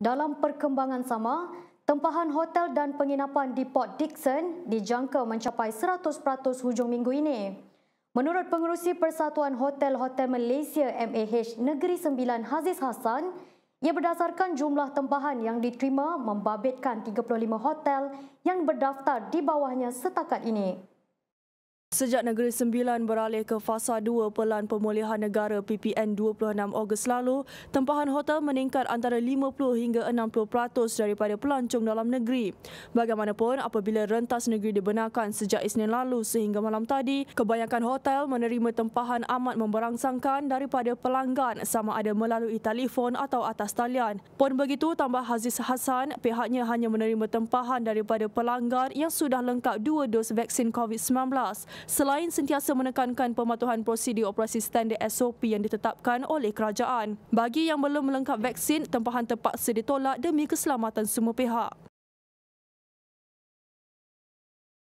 Dalam perkembangan sama, tempahan hotel dan penginapan di Port Dickson dijangka mencapai 100% hujung minggu ini. Menurut pengurusi Persatuan Hotel-Hotel Malaysia MAH Negeri Sembilan Haziz Hassan, ia berdasarkan jumlah tempahan yang diterima membabitkan 35 hotel yang berdaftar di bawahnya setakat ini. Sejak Negeri Sembilan beralih ke fasa 2 Pelan Pemulihan Negara PPN 26 Ogos lalu, tempahan hotel meningkat antara 50 hingga 60% daripada pelancong dalam negeri. Bagaimanapun, apabila rentas negeri dibenarkan sejak Isnin lalu sehingga malam tadi, kebanyakan hotel menerima tempahan amat memberangsangkan daripada pelanggan sama ada melalui telefon atau atas talian. Pun begitu, tambah Haziz Hassan, pihaknya hanya menerima tempahan daripada pelanggan yang sudah lengkap dua dos vaksin COVID-19 selain sentiasa menekankan pematuhan prosedur operasi standar SOP yang ditetapkan oleh kerajaan. Bagi yang belum melengkap vaksin, tempahan terpaksa ditolak demi keselamatan semua pihak.